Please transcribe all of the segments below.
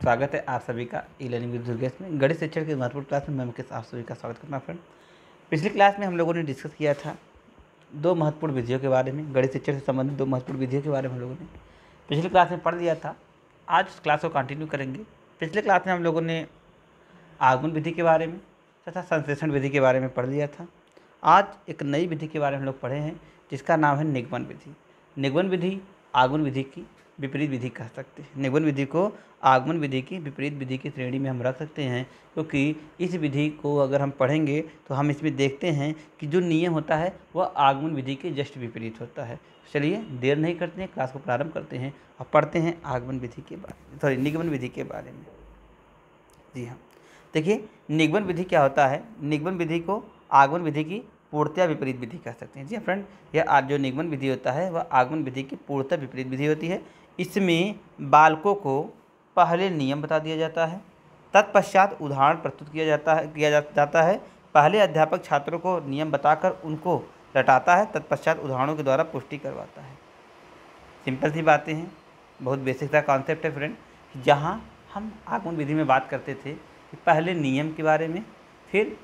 स्वागत है आप सभी का ई लर्निंग विद दुर्गेश में गणित शिक्षण के महत्वपूर्ण क्लास में मैं मुकेश आप सभी का स्वागत करता फ्रेंड पिछली क्लास में हम लोगों ने डिस्कस किया था दो महत्वपूर्ण विधियों के बारे में गणित शिक्षण से संबंधित दो महत्वपूर्ण विधियों के बारे में हम लोगों ने पिछली क्लास में पढ़ लिया था आज उस क्लास को कंटिन्यू करेंगे पिछले क्लास में हम लोगों ने आगमन विधि के बारे में तथा संश्लेषण विधि के बारे में पढ़ लिया था आज एक नई विधि के बारे में हम लोग पढ़े हैं जिसका नाम है निगमन विधि निगमन विधि आगमन विधि की विपरीत विधि कह सकते हैं निगमन विधि को आगमन विधि की विपरीत विधि की श्रेणी में हम रख सकते हैं क्योंकि तो इस विधि को अगर हम पढ़ेंगे तो हम इसमें देखते हैं कि जो नियम होता है वह आगमन विधि के जस्ट विपरीत होता है चलिए देर नहीं करते हैं क्लास को प्रारंभ करते हैं और पढ़ते हैं आगमन विधि के बारे में सॉरी निगमन विधि के बारे में जी हाँ देखिए निगमन विधि क्या होता है निगमन विधि को आगमन विधि की पूर्णतया विपरीत विधि कह सकते हैं जी हाँ, फ्रेंड यह आज जो निगमन विधि होता है वह आगमन विधि की पूर्णतः विपरीत विधि होती है इसमें बालकों को पहले नियम बता दिया जाता है तत्पश्चात उदाहरण प्रस्तुत किया जाता है किया जाता है पहले अध्यापक छात्रों को नियम बताकर उनको रटाता है तत्पश्चात उदाहरणों के द्वारा पुष्टि करवाता है सिंपल सी बातें हैं बहुत बेसिक सा कॉन्सेप्ट है फ्रेंड जहाँ हम आगमन विधि में बात करते थे कि पहले नियम के बारे में फिर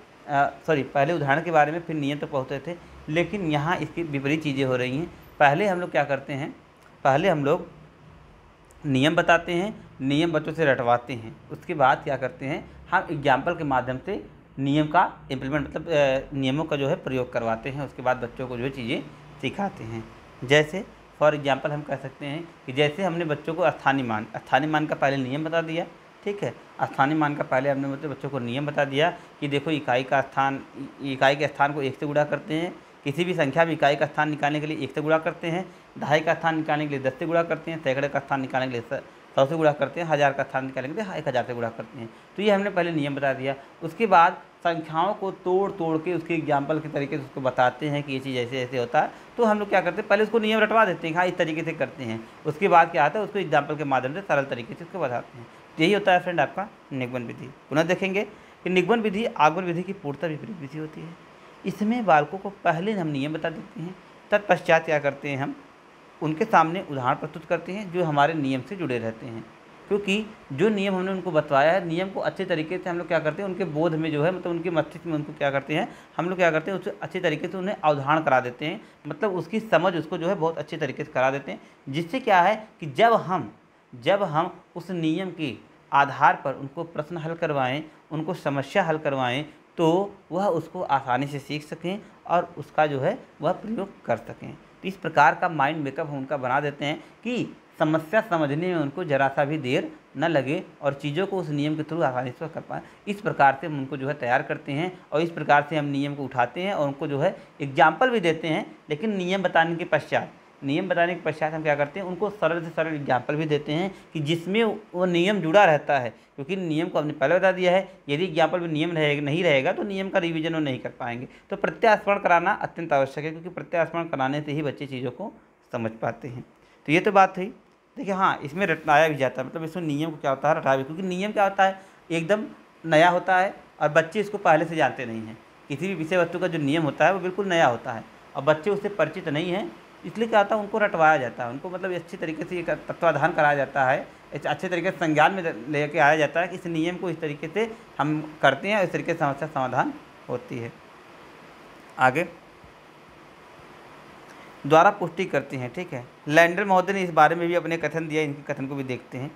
सॉरी पहले उदाहरण के बारे में फिर नियम तो पहुँचते थे लेकिन यहाँ इसकी विपरीत चीज़ें हो रही हैं पहले हम लोग क्या करते हैं पहले हम लोग नियम बताते हैं नियम बच्चों से रटवाते हैं उसके बाद क्या करते हैं हम एग्जाम्पल के माध्यम से नियम का इम्प्लीमेंट मतलब नियमों का जो है प्रयोग करवाते हैं उसके बाद बच्चों को जो है चीज़ें सिखाते हैं जैसे फॉर एग्जाम्पल हम कह सकते हैं कि जैसे हमने बच्चों को स्थानीय मान स्थानीय मान का पहले नियम बता दिया ठीक है स्थानीय मान का पहले हमने मतलब बच्चों को नियम बता दिया कि देखो इकाई का स्थान इकाई के स्थान को एक से गुड़ा करते हैं किसी भी संख्या में इकाई का स्थान निकालने के लिए एक से गुणा करते हैं दहाई का स्थान निकालने के लिए दस से गुणा करते हैं सैकड़े का स्थान निकालने के लिए सौ से गुणा करते हैं हज़ार का स्थान निकालने के लिए एक हज़ार से गुणा करते हैं तो ये हमने पहले नियम बता दिया उसके बाद संख्याओं को तोड़ तोड़ के उसके एग्जाम्पल के तरीके से उसको बताते हैं कि ये चीज़ ऐसे ऐसे होता है तो हम लोग क्या करते हैं पहले उसको नियम रटवा देते हैं हाँ इस तरीके से करते हैं उसके बाद क्या आता है उसको एग्जाम्पल के माध्यम से सरल तरीके से उसको बताते हैं तो यही होता है फ्रेंड आपका निगमन विधि पुनः देखेंगे कि निगमन विधि आगमन विधि की पूर्णता विपरीत विधि होती है इसमें बालकों को पहले हम नियम बता देते हैं तत्पश्चात क्या करते हैं हम उनके सामने उदाहरण प्रस्तुत करते हैं जो हमारे नियम से जुड़े रहते हैं क्योंकि जो नियम हमने उनको बतवाया है नियम को अच्छे तरीके से हम लोग क्या करते हैं उनके बोध में जो है मतलब उनके मस्तिष्क में उनको क्या करते हैं हम लोग क्या करते हैं उसे अच्छे तरीके से उन्हें अवधारण करा देते हैं मतलब उसकी समझ उसको जो है बहुत अच्छे तरीके से करा देते हैं जिससे क्या है कि जब हम जब हम उस नियम के आधार पर उनको प्रश्न हल करवाएँ उनको समस्या हल करवाएँ तो वह उसको आसानी से सीख सकें और उसका जो है वह प्रयोग कर सकें तो इस प्रकार का माइंड मेकअप हम उनका बना देते हैं कि समस्या समझने में उनको जरा सा भी देर न लगे और चीज़ों को उस नियम के थ्रू आसानी से कर पाएँ इस प्रकार से हम उनको जो है तैयार करते हैं और इस प्रकार से हम नियम को उठाते हैं और उनको जो है एग्जाम्पल भी देते हैं लेकिन नियम बताने के पश्चात नियम बताने के पश्चात हम क्या करते हैं उनको सरल से सरल एग्जाम्पल भी देते हैं कि जिसमें वो नियम जुड़ा रहता है क्योंकि नियम को हमने पहले बता दिया है यदि एग्जाम्पल में नियम रहेगा नहीं रहेगा तो नियम का रिविजन वो नहीं कर पाएंगे तो प्रत्यास्मरण कराना अत्यंत आवश्यक है क्योंकि प्रत्यास्मरण कराने से ही बच्चे चीज़ों को समझ पाते हैं तो ये तो बात हुई देखिए हाँ इसमें रटनाया भी जाता है मतलब इसमें नियम को क्या होता है रटाया भी क्योंकि नियम क्या होता है एकदम नया होता है और बच्चे इसको पहले से जानते नहीं हैं किसी भी विषय वस्तु का जो नियम होता है वो बिल्कुल नया होता है और बच्चे उससे परिचित नहीं हैं इसलिए क्या होता है उनको रटवाया जाता है उनको मतलब अच्छी तरीके से तत्वाधान कराया जाता है अच्छे तरीके से संज्ञान में लेके आया जाता है कि इस नियम को इस तरीके से हम करते हैं इस तरीके से समस्या समाधान होती है आगे द्वारा पुष्टि करते हैं ठीक है लैंडर महोदय ने इस बारे में भी अपने कथन दिया इनके कथन को भी देखते हैं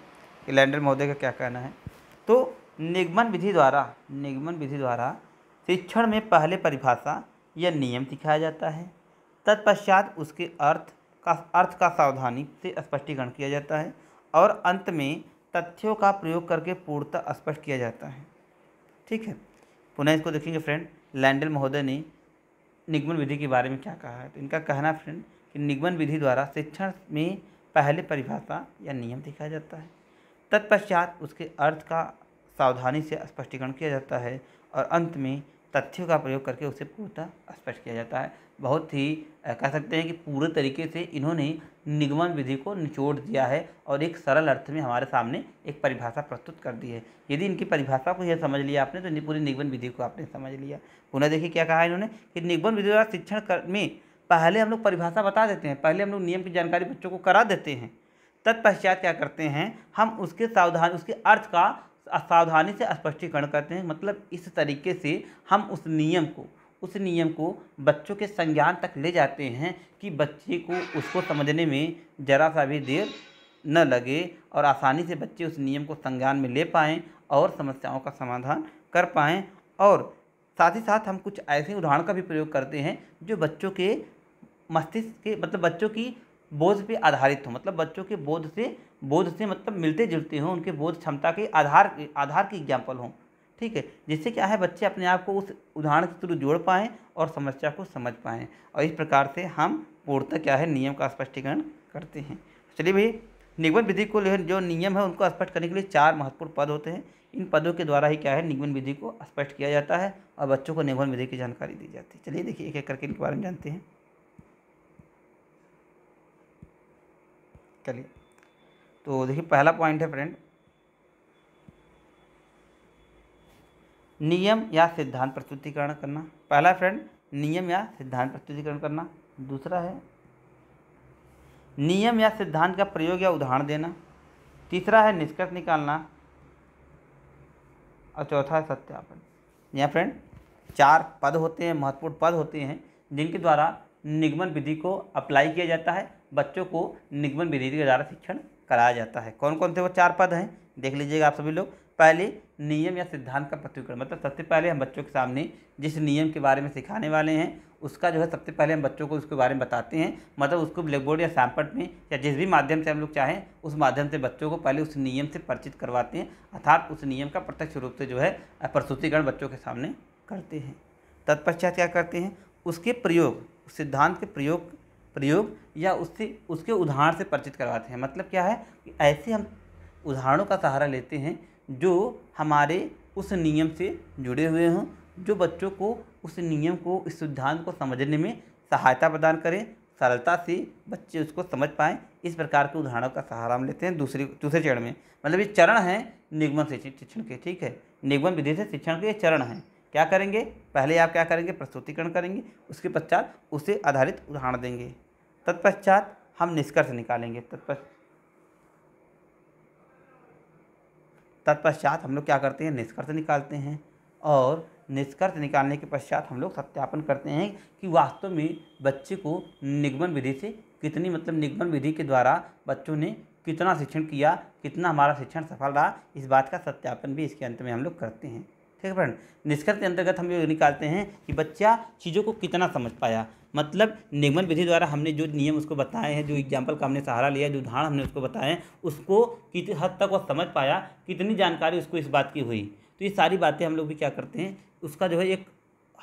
कि लैंडर महोदय का क्या कहना है तो निगमन विधि द्वारा निगमन विधि द्वारा शिक्षण में पहले परिभाषा या नियम सिखाया जाता है तत्पश्चात उसके अर्थ का अर्थ का सावधानी से स्पष्टीकरण किया जाता है और अंत में तथ्यों का प्रयोग करके पूर्णतः स्पष्ट किया जाता है ठीक है पुनः इसको देखेंगे फ्रेंड लैंडल महोदय ने निगमन विधि के बारे में क्या कहा है तो इनका कहना फ्रेंड कि निगमन विधि द्वारा शिक्षण में पहले परिभाषा या नियम देखा जाता है तत्पश्चात उसके अर्थ का सावधानी से स्पष्टीकरण किया जाता है और अंत में तथ्यों का प्रयोग करके उसे पूर्णतः स्पष्ट किया जाता है बहुत ही कह सकते हैं कि पूरे तरीके से इन्होंने निगमन विधि को निचोड़ दिया है और एक सरल अर्थ में हमारे सामने एक परिभाषा प्रस्तुत कर दी है यदि इनकी परिभाषा को यह समझ लिया आपने तो पूरी निगमन विधि को आपने समझ लिया पुनः देखिए क्या कहा इन्होंने कि निगमन विधि द्वारा शिक्षण में पहले हम लोग परिभाषा बता देते हैं पहले हम लोग नियम की जानकारी बच्चों को करा देते हैं तत्पश्चात क्या करते हैं हम उसके सावधान उसके अर्थ का सावधानी से स्पष्टीकरण करते हैं मतलब इस तरीके से हम उस नियम को उस नियम को बच्चों के संज्ञान तक ले जाते हैं कि बच्चे को उसको समझने में ज़रा सा भी देर न लगे और आसानी से बच्चे उस नियम को संज्ञान में ले पाएँ और समस्याओं का समाधान कर पाएँ और साथ ही साथ हम कुछ ऐसे उदाहरण का भी प्रयोग करते हैं जो बच्चों के मस्तिष्क के मतलब बच्चों की बोध पे आधारित हो मतलब बच्चों के बोध से बोध से मतलब मिलते जुलते हों उनके बोध क्षमता के आधार के आधार के एग्जाम्पल हों ठीक है जिससे क्या है बच्चे अपने आप को उस उदाहरण के थ्रू जोड़ पाएँ और समस्या को समझ पाएँ और इस प्रकार से हम पूर्णतः क्या है नियम का स्पष्टीकरण करते हैं चलिए भैया निगमन विधि को लेकर जो नियम है उनको स्पष्ट करने के लिए चार महत्वपूर्ण पद होते हैं इन पदों के द्वारा ही क्या है निगमन विधि को स्पष्ट किया जाता है और बच्चों को निगमन विधि की जानकारी दी जाती है चलिए देखिए एक एक करके इनके बारे में जानते हैं चलिए तो देखिए पहला पॉइंट है फ्रेंड नियम या सिद्धांत प्रस्तुतिकरण करना पहला फ्रेंड नियम या सिद्धांत प्रस्तुतिकरण करना दूसरा है नियम या सिद्धांत का प्रयोग या उदाहरण देना तीसरा है निष्कर्ष निकालना और चौथा है सत्यापन या फ्रेंड चार पद होते हैं महत्वपूर्ण पद होते हैं जिनके द्वारा निगमन विधि को अप्लाई किया जाता है बच्चों को निगमन विधि के द्वारा शिक्षण कराया जाता है कौन कौन से वो चार पद हैं देख लीजिएगा आप सभी लोग पहले नियम या सिद्धांत का पृथ्वीकरण मतलब सबसे पहले हम बच्चों के सामने जिस नियम के बारे में सिखाने वाले हैं उसका जो है सबसे पहले हम बच्चों को उसके बारे में बताते हैं मतलब उसको ब्लैक बोर्ड या सैम्पट में या जिस भी माध्यम से हम लोग चाहें उस माध्यम से बच्चों को पहले उस नियम से परिचित करवाते हैं अर्थात उस नियम का प्रत्यक्ष रूप से जो है प्रस्तुतिकरण बच्चों के सामने करते हैं तत्पश्चात क्या करते हैं उसके प्रयोग सिद्धांत के प्रयोग प्रयोग या उससे उसके उदाहरण से परिचित करवाते हैं मतलब क्या है कि ऐसे हम उदाहरणों का सहारा लेते हैं जो हमारे उस नियम से जुड़े हुए हों जो बच्चों को उस नियम को इस सिद्धांत को समझने में सहायता प्रदान करें सरलता से बच्चे उसको समझ पाएँ इस प्रकार के उदाहरणों का सहारा हम लेते हैं दूसरे दूसरे चरण में मतलब ये चरण है निगमन शिक्षण के ठीक है निगमन विधि से शिक्षण के चरण हैं क्या करेंगे पहले आप क्या करेंगे प्रस्तुतिकरण करेंगे उसके पश्चात उसे आधारित उदाहरण देंगे तत्पश्चात हम निष्कर्ष निकालेंगे तत्पश्च तत्पश्चात हम लोग क्या करते हैं निष्कर्ष निकालते हैं और निष्कर्ष निकालने के पश्चात हम लोग सत्यापन करते हैं कि वास्तव में बच्चे को निगमन विधि से कितनी मतलब निगमन विधि के द्वारा बच्चों ने कितना शिक्षण किया कितना हमारा शिक्षण सफल रहा इस बात का सत्यापन भी इसके अंत में हम लोग करते हैं ठीक है फ्रेंड निष्कर्ष के अंतर्गत हम लोग निकालते हैं कि बच्चा चीज़ों को कितना समझ पाया मतलब निगमन विधि द्वारा हमने जो नियम उसको बताए हैं जो एग्जाम्पल का हमने सहारा लिया जो उदाहरण हमने उसको बताए हैं उसको कित हद तक वह समझ पाया कितनी जानकारी उसको इस बात की हुई तो ये सारी बातें हम लोग भी क्या करते हैं उसका जो है एक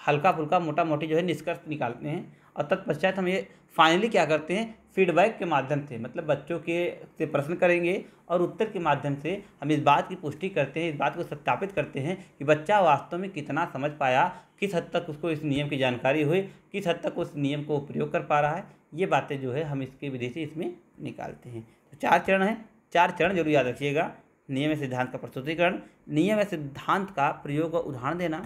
हल्का फुल्का मोटा मोटी जो है निष्कर्ष निकालते हैं और तत्पश्चात हम ये फाइनली क्या करते हैं फीडबैक के माध्यम से मतलब बच्चों के से प्रश्न करेंगे और उत्तर के माध्यम से हम इस बात की पुष्टि करते हैं इस बात को सत्यापित करते हैं कि बच्चा वास्तव में कितना समझ पाया किस हद तक उसको इस नियम की जानकारी हुई किस हद तक उस नियम को प्रयोग कर पा रहा है ये बातें जो है हम इसके विधि से इसमें निकालते हैं तो चार चरण हैं चार चरण जरूर याद रखिएगा नियम सिद्धांत का प्रस्तुतिकरण नियम सिद्धांत का प्रयोग और उदाहरण देना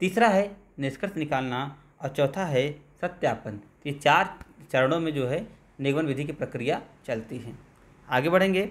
तीसरा है निष्कर्ष निकालना और चौथा है सत्यापन ये चार चरणों में जो है निगमन विधि की प्रक्रिया चलती है आगे बढ़ेंगे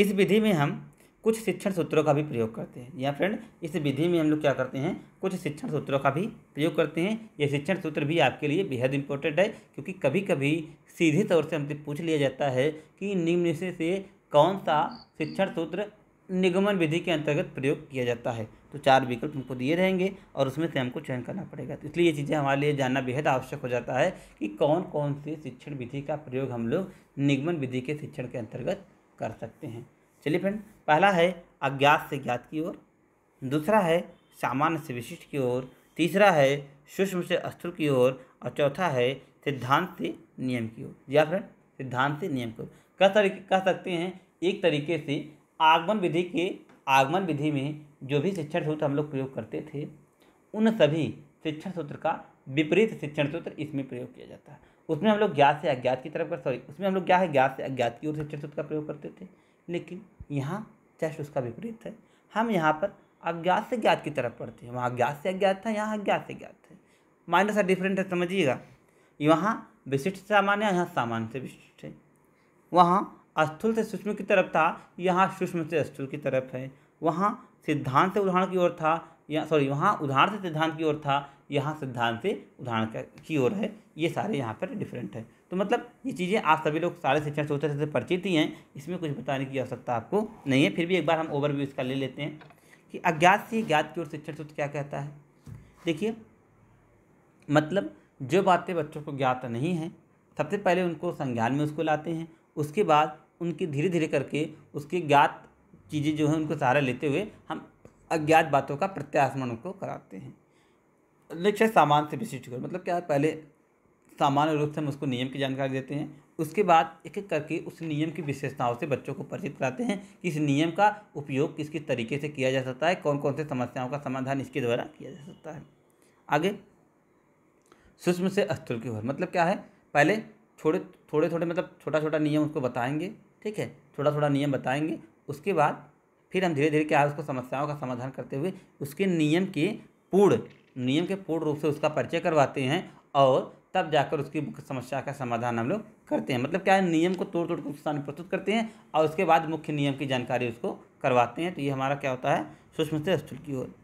इस विधि में हम कुछ शिक्षण सूत्रों का भी प्रयोग करते हैं या फ्रेंड इस विधि में हम लोग क्या करते हैं कुछ शिक्षण सूत्रों का भी प्रयोग करते हैं ये शिक्षण सूत्र भी आपके लिए बेहद इंपॉर्टेंट है क्योंकि कभी कभी सीधे तौर से हमसे पूछ लिया जाता है कि निम्न से कौन सा शिक्षण सूत्र निगमन विधि के अंतर्गत प्रयोग किया जाता है तो चार विकल्प हमको दिए रहेंगे और उसमें से हमको चयन करना पड़ेगा तो इसलिए ये चीज़ें हमारे लिए जानना बेहद आवश्यक हो जाता है कि कौन कौन से शिक्षण विधि का प्रयोग हम लोग निगमन विधि के शिक्षण के अंतर्गत कर सकते हैं चलिए फ्रेंड पहला है अज्ञात से ज्ञात की ओर दूसरा है सामान्य से विशिष्ट की ओर तीसरा है सूक्ष्म से अस्त्र की ओर और चौथा है सिद्धांत से नियम की ओर या फ्रेंड सिद्धांत से नियम की ओर कह सकते हैं एक तरीके से आगमन विधि के आगमन विधि में जो भी शिक्षण सूत्र हम लोग प्रयोग करते थे उन सभी शिक्षण सूत्र का विपरीत शिक्षण सूत्र इसमें प्रयोग किया जाता है उसमें हम लोग ज्ञात से अज्ञात की तरफ कर सॉरी उसमें हम लोग क्या है ज्ञात से अज्ञात की ओर शिक्षण सूत्र का प्रयोग करते थे लेकिन यहाँ जस्ट उसका विपरीत है हम यहाँ पर अज्ञात से ज्ञात की तरफ पढ़ते हैं वहाँ अज्ञात से अज्ञात था यहाँ अज्ञात से ज्ञात है माइनस सा डिफरेंट है समझिएगा यहाँ विशिष्ट सामान्य यहाँ सामान्य से विशिष्ट है वहाँ स्थूल से सूक्ष्म की तरफ था यहाँ सूक्ष्म से स्थूल की तरफ है वहाँ सिद्धांत से उदाहरण की ओर था या सॉरी वहाँ उदाहरण से सिद्धांत की ओर था यहाँ सिद्धांत से उदाहरण की ओर है ये सारे यहाँ पर डिफरेंट है तो मतलब ये चीज़ें आप सभी लोग सारे शिक्षण सूत्र से परिचित ही हैं इसमें कुछ बताने की आवश्यकता आपको नहीं है फिर भी एक बार हम ओवरव्यू इसका ले लेते हैं कि अज्ञात से ज्ञात की ओर शिक्षण सूत्र क्या कहता है देखिए मतलब जो बातें बच्चों को ज्ञात नहीं हैं सबसे पहले उनको संज्ञान में उसको लाते हैं उसके बाद उनकी धीरे धीरे करके उसके ज्ञात चीज़ें जो हैं उनको सहारा लेते हुए हम अज्ञात बातों का प्रत्यास्मरण उनको कराते हैं नेक्स्ट है सामान से विशिष्ट कर मतलब क्या है पहले सामान्य रूप से हम उसको नियम की जानकारी देते हैं उसके बाद एक एक करके उस नियम की विशेषताओं से बच्चों को परिचित कराते हैं कि इस नियम का उपयोग किस किस तरीके से किया जा सकता है कौन कौन से समस्याओं का समाधान इसके द्वारा किया जा सकता है आगे सूक्ष्म से स्थूल की ओर मतलब क्या है पहले थोड़े थोड़े थोड़े मतलब छोटा छोटा नियम उसको बताएंगे ठीक है थोड़ा थोड़ा नियम बताएंगे उसके बाद फिर हम धीरे धीरे क्या उसको समस्याओं का समाधान करते हुए उसके नियम के पूर्ण नियम के पूर्ण रूप से उसका परिचय करवाते हैं और तब जाकर उसकी समस्या का समाधान हम लोग करते हैं मतलब क्या है नियम को तोड़ तोड़ कर सामने प्रस्तुत करते हैं और उसके बाद मुख्य नियम की जानकारी उसको करवाते हैं तो ये हमारा क्या होता है सूक्ष्म से स्थूल की ओर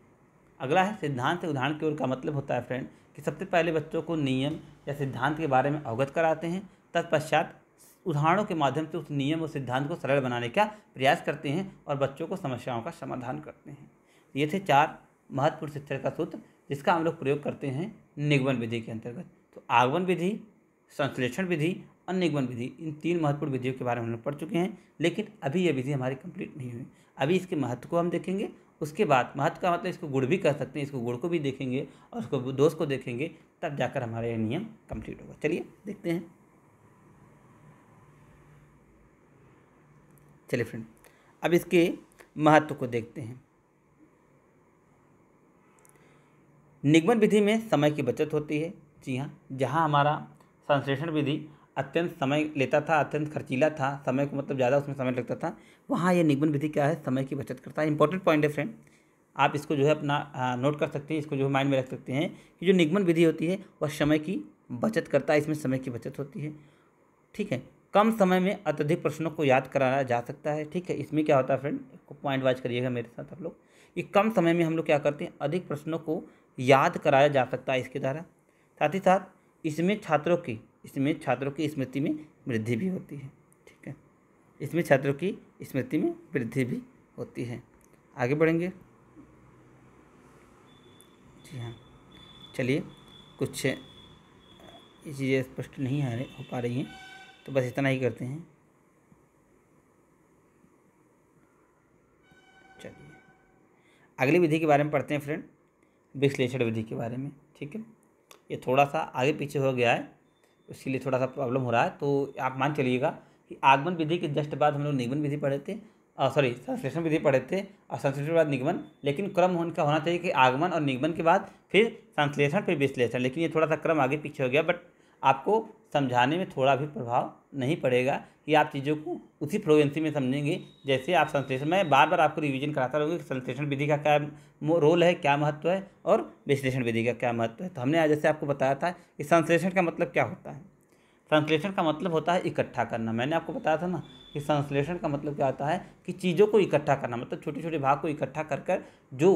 अगला है सिद्धांत उदाहरण की ओर का मतलब होता है फ्रेंड कि सबसे पहले बच्चों को नियम या सिद्धांत के बारे में अवगत कराते हैं तत्पश्चात उदाहरणों के माध्यम से उस नियम और सिद्धांत को सरल बनाने का प्रयास करते हैं और बच्चों को समस्याओं का समाधान करते हैं ये थे चार महत्वपूर्ण शिक्षण का सूत्र जिसका हम लोग प्रयोग करते हैं निगमन विधि के अंतर्गत तो आगमन विधि संश्लेषण विधि और निगमन विधि इन तीन महत्वपूर्ण विधियों के बारे में हम लोग पढ़ चुके हैं लेकिन अभी यह विधि हमारी कंप्लीट नहीं हुई अभी इसके महत्व को हम देखेंगे उसके बाद महत्व का मतलब इसको गुड़ भी कह सकते हैं इसको गुड़ को भी देखेंगे और उसको दोष को देखेंगे तब जाकर हमारा ये नियम कंप्लीट होगा चलिए देखते हैं चलिए फ्रेंड अब इसके महत्व को देखते हैं निगमन विधि में समय की बचत होती है जी हाँ जहाँ हमारा संश्लेषण विधि अत्यंत समय लेता था अत्यंत खर्चीला था समय को मतलब ज़्यादा उसमें समय लगता था वहाँ ये निगमन विधि क्या है समय की बचत करता है इंपॉर्टेंट पॉइंट है फ्रेंड आप इसको जो है अपना आ, नोट कर सकते हैं इसको जो है माइंड में रख सकते हैं कि जो निगमन विधि होती है वह समय की बचत करता है इसमें समय की बचत होती है ठीक है कम समय में अत्यधिक प्रश्नों को याद कराया जा सकता है ठीक है इसमें क्या होता है फ्रेंड पॉइंट वाइज करिएगा मेरे साथ आप लोग कि कम समय में हम लोग क्या करते हैं अधिक प्रश्नों को याद कराया जा सकता है इसके द्वारा साथ ही साथ इसमें छात्रों की इसमें छात्रों की स्मृति में वृद्धि भी होती है ठीक है इसमें छात्रों की स्मृति में वृद्धि भी होती है आगे बढ़ेंगे जी हाँ चलिए कुछ चीज़ें स्पष्ट नहीं आ रही हो पा रही हैं तो बस इतना ही करते हैं चलिए अगली विधि के बारे में पढ़ते हैं फ्रेंड विश्लेषण विधि के बारे में ठीक है ये थोड़ा सा आगे पीछे हो गया है उसके लिए थोड़ा सा प्रॉब्लम हो रहा है तो आप मान चलिएगा कि आगमन विधि के जस्ट बाद हम लोग निगमन विधि पढ़े थे सॉरी संश्लेषण विधि पढ़े थे और संश्लेषण के बाद निगमन लेकिन क्रम उनका होना चाहिए कि आगमन और निगमन के बाद फिर संश्लेषण फिर विश्लेषण लेकिन ये थोड़ा सा क्रम आगे पीछे हो गया बट आपको समझाने में थोड़ा भी प्रभाव नहीं पड़ेगा कि आप चीज़ों को उसी फ्लोएंसी में समझेंगे जैसे आप संश्लेषण मैं बार बार आपको रिवीजन कराता रहूँगा कि संश्लेषण विधि का क्या रोल है क्या महत्व है और विश्लेषण विधि का क्या महत्व है तो हमने आज जैसे आपको बताया था कि संश्लेषण का मतलब क्या होता है संश्लेषण का मतलब होता है इकट्ठा करना मैंने आपको बताया था ना कि संश्लेषण का मतलब क्या होता है कि चीज़ों को इकट्ठा करना मतलब छोटे छोटे भाग को इकट्ठा कर जो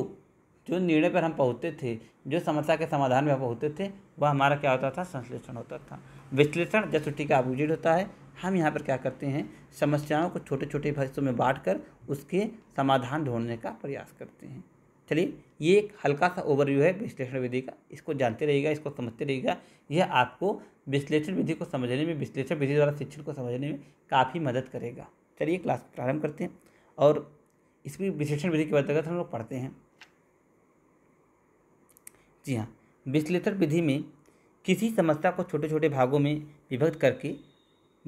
जो निर्णय पर हम पहुँचते थे जो समस्या के समाधान में हम पहुँचते थे वह हमारा क्या होता था संश्लेषण होता था विश्लेषण जब छुट्टी का अपोजिट होता है हम यहाँ पर क्या करते हैं समस्याओं को छोटे छोटे हिस्सों में बांट कर उसके समाधान ढूंढने का प्रयास करते हैं चलिए ये एक हल्का सा ओवरव्यू है विश्लेषण विधि का इसको जानते रहिएगा इसको समझते रहिएगा यह आपको विश्लेषण विधि को समझने में विश्लेषण विधि द्वारा शिक्षण को समझने में काफ़ी मदद करेगा चलिए क्लास प्रारंभ करते हैं और इसकी विश्लेषण विधि के अंतर्गत हम लोग पढ़ते हैं जी हाँ विश्लेषण विधि में किसी समस्या को छोटे छोटे भागों में विभक्त करके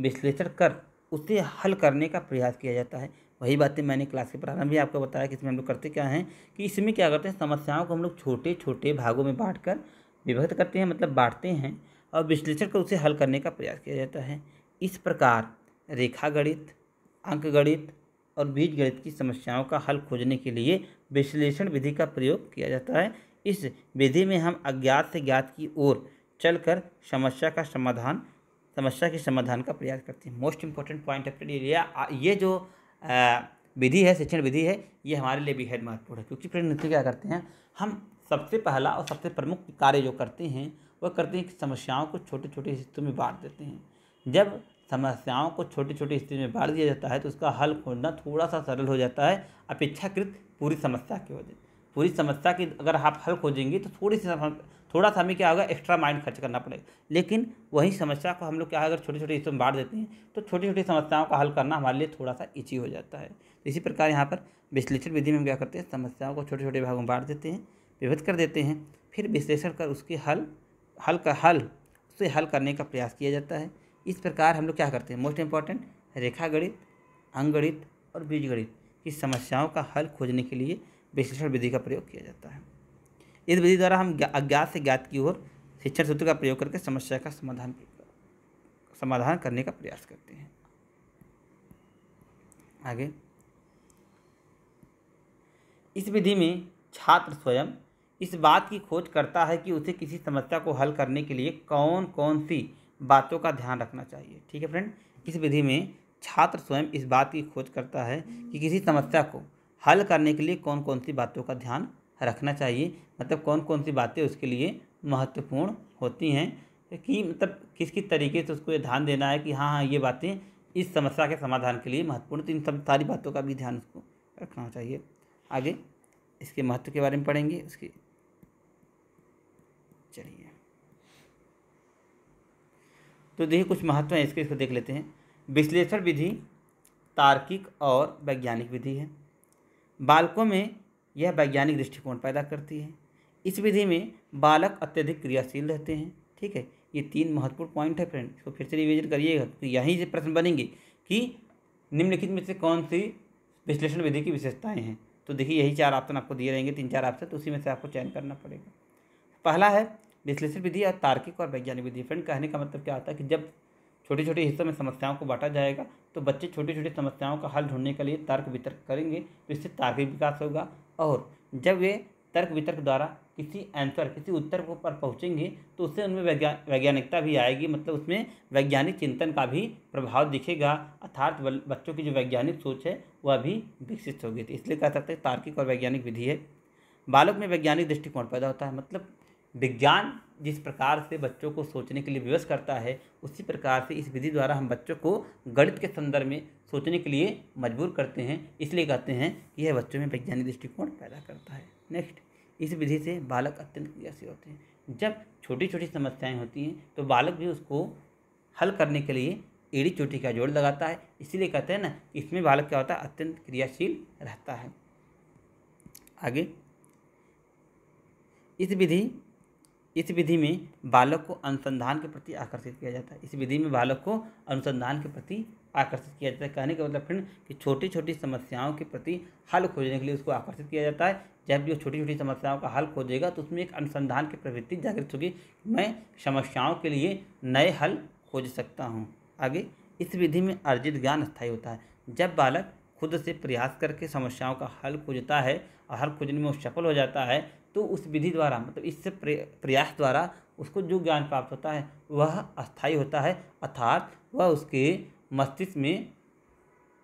विश्लेषण कर उसे हल करने का प्रयास किया जाता है वही बातें मैंने क्लास के प्रारंभ में आपको बताया कि इसमें हम लोग करते क्या हैं कि इसमें क्या करते हैं समस्याओं को हम लोग छोटे छोटे भागों में बांट कर विभक्त करते हैं मतलब बांटते हैं और विश्लेषण कर उसे हल करने का प्रयास किया जाता है इस प्रकार रेखा गणित अंक गणित और बीज गणित की समस्याओं का हल खोजने के लिए विश्लेषण विधि का प्रयोग किया जाता है इस विधि में हम अज्ञात से ज्ञात की ओर चलकर समस्या का समाधान समस्या के समाधान का प्रयास करते हैं मोस्ट इम्पॉर्टेंट पॉइंट ऑफ ये जो विधि है शिक्षण विधि है ये हमारे लिए बेहद महत्वपूर्ण है क्योंकि प्रेरणा क्या करते हैं हम सबसे पहला और सबसे प्रमुख कार्य जो करते हैं वह करते हैं कि समस्याओं को छोटे छोटे हिस्सों में बांट देते हैं जब समस्याओं को छोटे छोटे हिस्से में बांट दिया जाता है तो उसका हल खोजना थोड़ा सा सरल हो जाता है अपेक्षाकृत पूरी समस्या की वजह पूरी समस्या की अगर आप हल खोजेंगे तो थोड़ी सी थोड़ा सा हमें क्या होगा एक्स्ट्रा माइंड खर्च करना पड़ेगा लेकिन वही समस्या को हम लोग क्या है अगर छोटे छोटे हिस्सों में बांट देते हैं तो छोटी छोटी समस्याओं का हल करना हमारे लिए थोड़ा सा ईजी हो जाता है इसी प्रकार यहाँ पर विश्लेषण विधि में हम क्या करते हैं समस्याओं को छोटे छोटे भागों में बांट देते हैं विभक्त कर देते हैं फिर विश्लेषण कर उसके हल हल का हल उसे हल करने का प्रयास किया जाता है इस प्रकार हम लोग क्या करते हैं मोस्ट इम्पॉर्टेंट रेखा गणित अंगणित और बीजगणित की समस्याओं का हल खोजने के लिए विश्लेषण विधि का प्रयोग किया जाता है इस विधि द्वारा हम अज्ञात से ज्ञात की ओर शिक्षण सूत्र का प्रयोग करके समस्या का समाधान समाधान करने का प्रयास करते हैं आगे इस विधि में छात्र स्वयं इस बात की खोज करता है कि उसे किसी समस्या को हल करने के लिए कौन कौन सी बातों का ध्यान रखना चाहिए ठीक है फ्रेंड इस विधि में छात्र स्वयं इस बात की खोज करता है कि किसी समस्या को हल करने के लिए कौन कौन सी बातों का ध्यान रखना चाहिए मतलब कौन कौन सी बातें उसके लिए महत्वपूर्ण होती हैं कि मतलब किस किस तरीके से उसको ये ध्यान देना है कि हाँ हाँ ये बातें इस समस्या के समाधान के लिए महत्वपूर्ण तो इन सब सारी बातों का भी ध्यान उसको रखना चाहिए आगे इसके महत्व के बारे में पढ़ेंगे उसके चलिए तो देखिए कुछ महत्व हैं इसके इसको देख लेते हैं विश्लेषण विधि तार्किक और वैज्ञानिक विधि है बालकों में यह वैज्ञानिक दृष्टिकोण पैदा करती है इस विधि में बालक अत्यधिक क्रियाशील रहते हैं ठीक है ये तीन महत्वपूर्ण पॉइंट है फ्रेंड इसको फिर से रिविजन करिएगा तो यहीं से प्रश्न बनेंगे कि निम्नलिखित में से कौन सी विश्लेषण विधि की विशेषताएं हैं तो देखिए यही चार ऑप्शन आपको दिए रहेंगे तीन चार ऑप्शन तो उसी में से आपको चयन करना पड़ेगा पहला है विश्लेषण विधि या तार्किक और वैज्ञानिक विधि फ्रेंड कहने का मतलब क्या होता है कि जब छोटे छोटे हिस्सों में समस्याओं को बांटा जाएगा तो बच्चे छोटी छोटी समस्याओं का हल ढूंढने के लिए तर्क वितर्क करेंगे तो इससे तार्किक विकास होगा और जब वे तर्क वितर्क द्वारा किसी आंसर किसी उत्तर को पर पहुँचेंगे तो उससे उनमें वैज्ञानिकता भी आएगी मतलब उसमें वैज्ञानिक चिंतन का भी प्रभाव दिखेगा अर्थात बच्चों की जो वैज्ञानिक सोच है वह भी विकसित होगी तो इसलिए कह सकते हैं तार्किक और वैज्ञानिक विधि है बालक में वैज्ञानिक दृष्टिकोण पैदा होता है मतलब विज्ञान जिस प्रकार से बच्चों को सोचने के लिए विवश करता है उसी प्रकार से इस विधि द्वारा हम बच्चों को गणित के संदर्भ में सोचने के लिए मजबूर करते हैं इसलिए कहते हैं कि यह बच्चों में वैज्ञानिक दृष्टिकोण पैदा करता है नेक्स्ट इस विधि से बालक अत्यंत क्रियाशील होते हैं जब छोटी छोटी समस्याएँ होती हैं तो बालक भी उसको हल करने के लिए एड़ी चोटी का जोड़ लगाता है इसीलिए कहते हैं ना इसमें बालक क्या होता है अत्यंत क्रियाशील रहता है आगे इस विधि इस विधि में बालक को अनुसंधान के प्रति आकर्षित किया जाता है इस विधि में बालक को अनुसंधान के प्रति आकर्षित किया जाता है कहने का मतलब फ्रेंड कि छोटी छोटी समस्याओं के प्रति हल खोजने के लिए उसको आकर्षित किया जाता है जब भी वो छोटी छोटी समस्याओं का हल खोजेगा तो उसमें एक अनुसंधान की प्रवृत्ति जागृत होगी मैं समस्याओं के लिए नए हल खोज सकता हूँ आगे इस विधि में अर्जित ज्ञान स्थायी होता है जब बालक खुद से प्रयास करके समस्याओं का हल खोजता है आहार खोजने में सफल हो जाता है तो उस विधि द्वारा मतलब इससे प्रयास द्वारा उसको जो ज्ञान प्राप्त होता है वह अस्थायी होता है अर्थात वह उसके मस्तिष्क में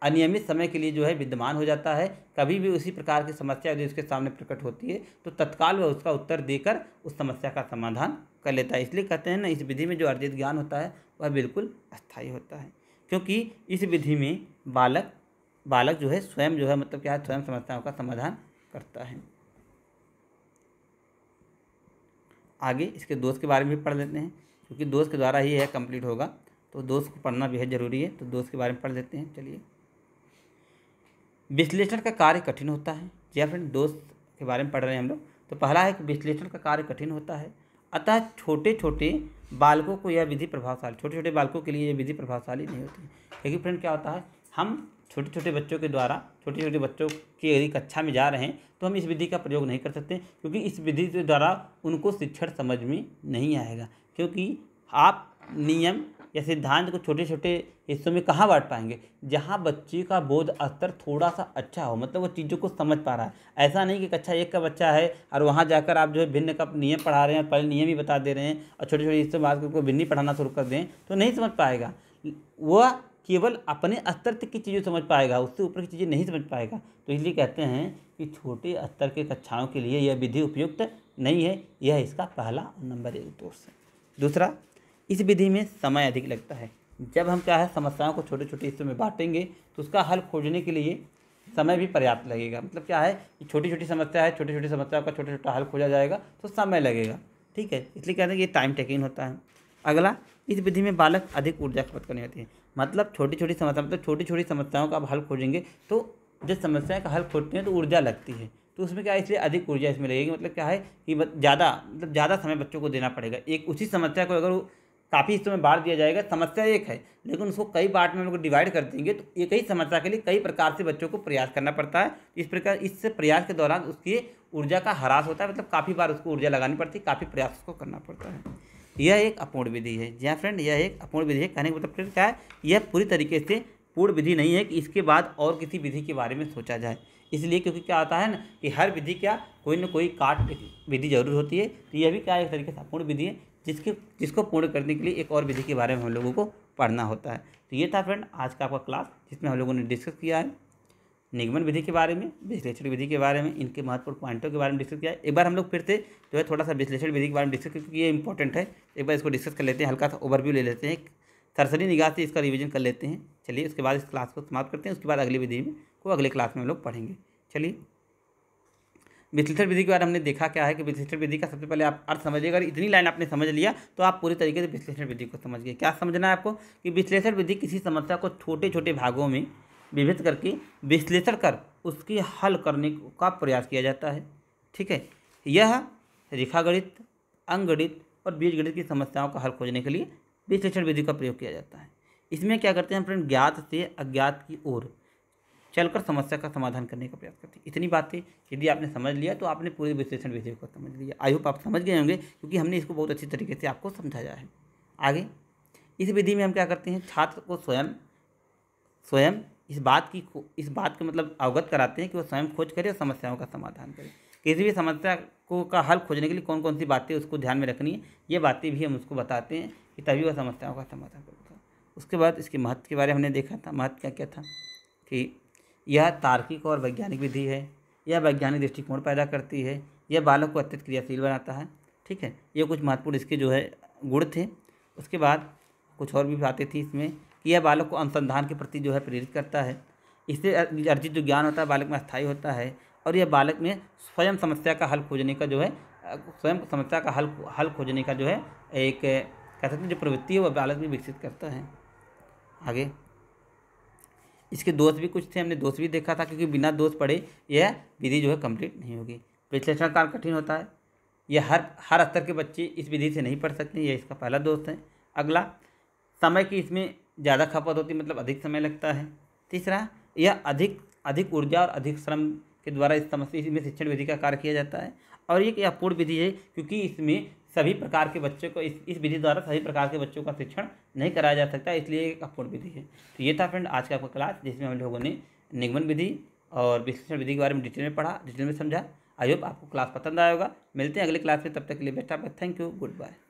अनियमित समय के लिए जो है विद्यमान हो जाता है कभी भी उसी प्रकार की समस्या यदि उसके सामने प्रकट होती है तो तत्काल वह उसका उत्तर देकर उस समस्या का समाधान कर लेता है इसलिए कहते हैं ना इस विधि में जो अर्जित ज्ञान होता है वह बिल्कुल अस्थायी होता है क्योंकि इस विधि में बालक बालक जो है स्वयं जो है मतलब क्या है स्वयं समस्याओं का समाधान करता है आगे इसके दोष के बारे में भी पढ़ लेते हैं क्योंकि दोष के द्वारा ही यह कंप्लीट होगा तो दोष को पढ़ना बेहद जरूरी है तो दोष के बारे में पढ़ लेते हैं चलिए विश्लेषण का कार्य कठिन होता है जी हाँ फ्रेंड दोष के बारे में पढ़ रहे हैं हम लोग तो पहला है कि विश्लेषण का कार्य कठिन होता है अतः छोटे छोटे बालकों को यह विधि प्रभावशाली छोटे छोटे बालकों के लिए यह विधि प्रभावशाली नहीं होती क्योंकि फ्रेंड क्या होता है हम छोटे छोटे बच्चों के द्वारा छोटे छोटे बच्चों की यदि कक्षा में जा रहे हैं तो हम इस विधि का प्रयोग नहीं कर सकते क्योंकि इस विधि के द्वारा उनको शिक्षण समझ में नहीं आएगा क्योंकि आप नियम या सिद्धांत को छोटे छोटे हिस्सों में कहाँ बांट पाएंगे जहाँ बच्चे का बोध स्तर थोड़ा सा अच्छा हो मतलब वो चीज़ों को समझ पा रहा है ऐसा नहीं कि कक्षा एक का बच्चा है और वहाँ जाकर आप जो है भिन्न का नियम पढ़ा रहे हैं पहले नियम ही बता दे रहे हैं और छोटे छोटे हिस्सों में आजकल को भिन्न पढ़ाना शुरू कर दें तो नहीं समझ पाएगा वह केवल अपने स्तर तक की चीज़ें समझ पाएगा उससे ऊपर की चीज़ें नहीं समझ पाएगा तो इसलिए कहते हैं कि छोटे स्तर के कक्षाओं के लिए यह विधि उपयुक्त नहीं है यह इसका पहला नंबर एक दोष है दूसरा इस विधि में समय अधिक लगता है जब हम क्या है समस्याओं को छोटे छोटे हिस्सों में बांटेंगे तो उसका हल खोजने के लिए समय भी पर्याप्त लगेगा मतलब क्या है कि छोटी छोटी समस्या है छोटी छोटी समस्याओं का छोटा छोटा हल खोजा जाएगा तो समय लगेगा ठीक है इसलिए कहते हैं कि ये टाइम टेकिंग होता है अगला इस विधि में बालक अधिक ऊर्जा खपत करने होती है मतलब छोटी छोटी समस्या मतलब छोटी छोटी समस्याओं का आप हल खोजेंगे तो जब समस्या का हल खोजते हैं तो ऊर्जा लगती है तो उसमें क्या है इसलिए अधिक ऊर्जा इसमें लगेगी मतलब क्या है कि ज़्यादा मतलब ज़्यादा समय बच्चों को देना पड़ेगा एक उसी समस्या को अगर काफ़ी हिस्सों में बांट दिया जाएगा समस्या एक है लेकिन उसको कई पार्ट में हम लोग डिवाइड कर देंगे तो एक ही समस्या के लिए कई प्रकार से बच्चों को प्रयास करना पड़ता है इस प्रकार इस प्रयास के दौरान उसकी ऊर्जा का ह्रास होता है मतलब काफ़ी बार उसको ऊर्जा लगानी पड़ती है काफ़ी प्रयास उसको करना पड़ता है यह एक अपूर्ण विधि है जी फ्रेंड यह एक अपूर्ण विधि है कहने का मतलब फ्रेंड क्या है यह पूरी तरीके से पूर्ण विधि नहीं है कि इसके बाद और किसी विधि के बारे में सोचा जाए इसलिए क्योंकि क्या आता है ना कि हर विधि क्या कोई ना कोई काट विधि जरूर होती है तो यह भी क्या एक तरीके से अपूर्ण विधि है जिसके जिसको पूर्ण करने के लिए एक और विधि के बारे में हम लोगों को पढ़ना होता है तो ये था फ्रेंड आज का आपका क्लास जिसमें हम लोगों ने डिस्कस किया है निगमन विधि के बारे में विश्लेषण विधि के बारे में इनके महत्वपूर्ण पॉइंटों के बारे में डिस्कस किया एक बार हम लोग फिर से जो है थोड़ा सा विश्लेषण विधि के बारे में डिस्कस क्योंकि ये इंपॉर्टेंट है एक बार इसको डिस्कस कर लेते हैं हल्का सा ओवरव्यू ले लेते हैं सरसरी निगाह से इसका रिविजन कर लेते हैं चलिए उसके बाद इस क्लास को समाप्त करते हैं उसके बाद अगली विधि में को अगले क्लास में हम लोग पढ़ेंगे चलिए विश्लेषण विधि के बारे में हमने देखा क्या है कि विश्लेषण विधि का सबसे पहले आप अर्थ समझिए अगर इतनी लाइन आपने समझ लिया तो आप पूरी तरीके से विश्लेषण विधि को समझिए क्या समझना है आपको कि विश्लेषण विधि किसी समस्या को छोटे छोटे भागों में विभिन्न करके विश्लेषण कर उसकी हल करने का प्रयास किया जाता है ठीक है यह रेखागणित अंगणित और बीजगणित की समस्याओं का हल खोजने के लिए विश्लेषण विधि का प्रयोग किया जाता है इसमें क्या करते हैं फ्रेंड ज्ञात से अज्ञात की ओर चलकर समस्या का समाधान करने का प्रयास करते हैं इतनी बातें यदि आपने समझ लिया तो आपने पूरे विश्लेषण विधि को समझ लिया आई होप आप समझ गए होंगे क्योंकि हमने इसको बहुत अच्छी तरीके से आपको समझाया है आगे इस विधि में हम क्या करते हैं छात्र को स्वयं स्वयं इस बात की इस बात को मतलब अवगत कराते हैं कि वो स्वयं खोज करे और समस्याओं का समाधान करे किसी भी समस्या को का हल खोजने के लिए कौन कौन सी बातें उसको ध्यान में रखनी है ये बातें भी हम उसको बताते हैं कि तभी वह समस्याओं का समाधान करेगा उसके बाद इसके महत्व के बारे में हमने देखा था महत्व क्या क्या था कि यह तार्किक और वैज्ञानिक विधि है यह वैज्ञानिक दृष्टिकोण पैदा करती है यह बालक को अत्यंत क्रियाशील बनाता है ठीक है ये कुछ महत्वपूर्ण इसके जो है गुण थे उसके बाद कुछ और भी बातें थी इसमें यह बालक को अनुसंधान के प्रति जो है प्रेरित करता है इससे अर्जित जो ज्ञान होता है बालक में स्थायी होता है और यह बालक में स्वयं समस्या का हल खोजने का जो है स्वयं समस्या का हल हल खोजने का जो है एक कह सकते हैं जो प्रवृत्ति है वह बालक भी विकसित करता है आगे इसके दोष भी कुछ थे हमने दोष भी देखा था क्योंकि बिना दोष पड़े यह विधि जो है कंप्लीट नहीं होगी विश्लेषण काल कठिन होता है यह हर हर स्तर के बच्चे इस विधि से नहीं पढ़ सकते यह इसका पहला दोष है अगला समय की इसमें ज़्यादा खपत होती मतलब अधिक समय लगता है तीसरा यह अधिक अधिक ऊर्जा और अधिक श्रम के द्वारा इस समस्या इसमें शिक्षण विधि का कार्य किया जाता है और एक यह पूर्ण विधि है क्योंकि इसमें सभी प्रकार के बच्चों को इस इस विधि द्वारा सभी प्रकार के बच्चों का शिक्षण नहीं कराया जा सकता इसलिए एक अपूर्ण विधि है तो ये था फ्रेंड आज का आपका क्लास जिसमें हम लोगों ने निगमन विधि और विश्लेषण विधि के बारे में डिटेल में पढ़ा डिटेल में समझा आई होप आपको क्लास पसंद आएगा मिलते हैं अगले क्लास में तब तक के लिए बेस्ट आप थैंक यू गुड बाय